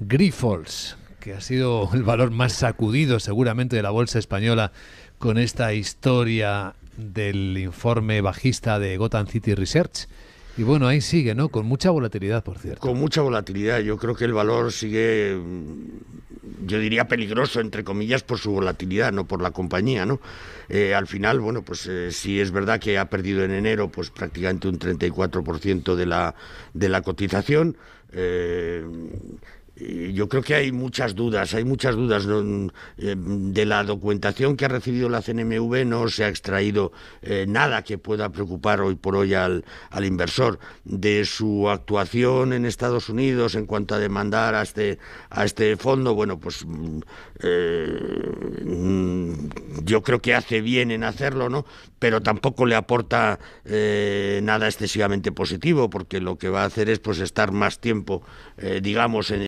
Grifols, que ha sido el valor más sacudido seguramente de la bolsa española con esta historia del informe bajista de Gotham City Research. Y bueno, ahí sigue, ¿no? Con mucha volatilidad, por cierto. Con mucha volatilidad. Yo creo que el valor sigue, mm, yo diría peligroso, entre comillas, por su volatilidad, no por la compañía, ¿no? Eh, al final, bueno, pues eh, si es verdad que ha perdido en enero pues prácticamente un 34% de la, de la cotización. Eh, eh, yo creo que hay muchas dudas, hay muchas dudas. Mm, eh, de la documentación que ha recibido la CNMV no se ha extraído eh, nada que pueda preocupar hoy por hoy al, inversor. De su actuación en Estados Unidos en cuanto a demandar a este, a este fondo, bueno, pues mm, mm, yo creo que hace bien en hacerlo, ¿no? Pero tampoco le aporta nada excesivamente positivo, porque lo que va a hacer es pues estar más tiempo, digamos, en